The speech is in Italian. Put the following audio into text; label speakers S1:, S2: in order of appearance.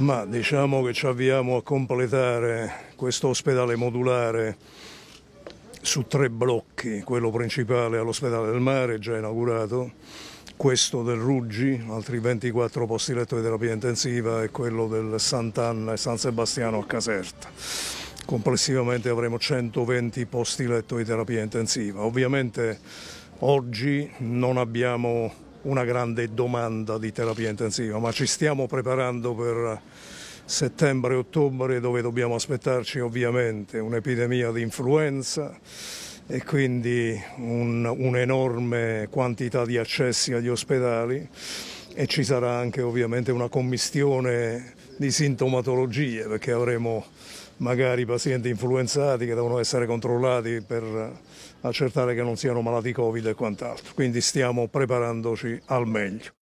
S1: Ma diciamo che ci avviamo a completare questo ospedale modulare su tre blocchi, quello principale all'ospedale del mare, già inaugurato, questo del Ruggi, altri 24 posti letto di terapia intensiva e quello del Sant'Anna e San Sebastiano a Caserta. Complessivamente avremo 120 posti letto di terapia intensiva. Ovviamente oggi non abbiamo una grande domanda di terapia intensiva, ma ci stiamo preparando per settembre-ottobre dove dobbiamo aspettarci ovviamente un'epidemia di influenza e quindi un'enorme un quantità di accessi agli ospedali e ci sarà anche ovviamente una commistione di sintomatologie perché avremo magari pazienti influenzati che devono essere controllati per accertare che non siano malati Covid e quant'altro. Quindi stiamo preparandoci al meglio.